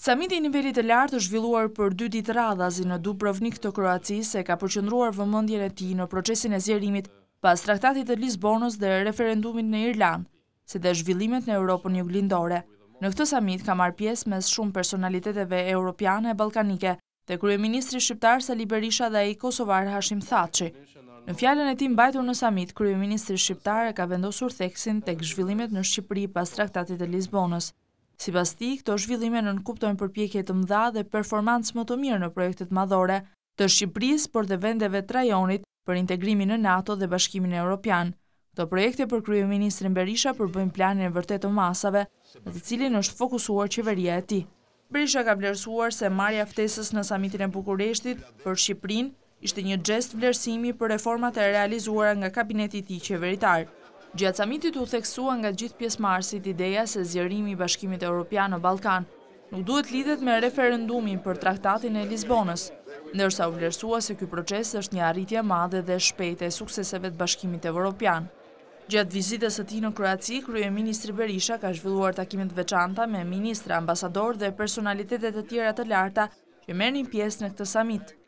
Samiti i nivelit të lartë është zhvilluar për dy ditë radhazi në Dubrovnik të Kroacisë e ka përqendruar vëmendjen e tij në procesin e zjerimit pas traktatit të Lisbonës dhe referendumit në Irlandë, si dhe zhvillimet në Europën juglindore. Në këtë samit ka marrë pjesë mes shumë personaliteteve europiane e ballkanike, te kryeministri shqiptar Sali Berisha dhe ai kosovar Hashim Thaçi. Në fjalën e tij mbajtur në samit, kryeministri shqiptar e ka vendosur theksin tek zhvillimet në Shqipëri pas traktatit të Lisbonës. Si pas ti, këto zhvillime në nënkuptojnë përpjekje të mëdha dhe performancë më të mirë në projektet madhore të Shqipërisë për dhe vendeve të rajonit për integrimin në NATO dhe bashkimin e Europian. Këto projekte për kryo Ministrin Berisha përbëjnë planin e vërtet të masave, në të cilin është fokusuar qeveria e ti. Berisha ka vlerësuar se marja ftesës në samitin e Bukureshtit për Shqipërinë ishte një gjest vlerësimi për reformat e realizuara nga kabineti ti qeveritarë. Gjatë samitit u theksua nga gjithë pjesë marsit ideja se zjerimi i bashkimit e Europian në Balkan nuk duhet lidhet me referendumin për traktatin e Lisbonës, ndërsa u vlerësua se ky proces është një arritje madhe dhe shpejt e sukseseve të bashkimit e Europian. Gjatë vizitës e ti në Kroaci, Krye Ministri Berisha ka zhvilluar takimet veçanta me Ministra, Ambasador dhe personalitetet e tjera të larta që merë një pjesë në këtë samitë.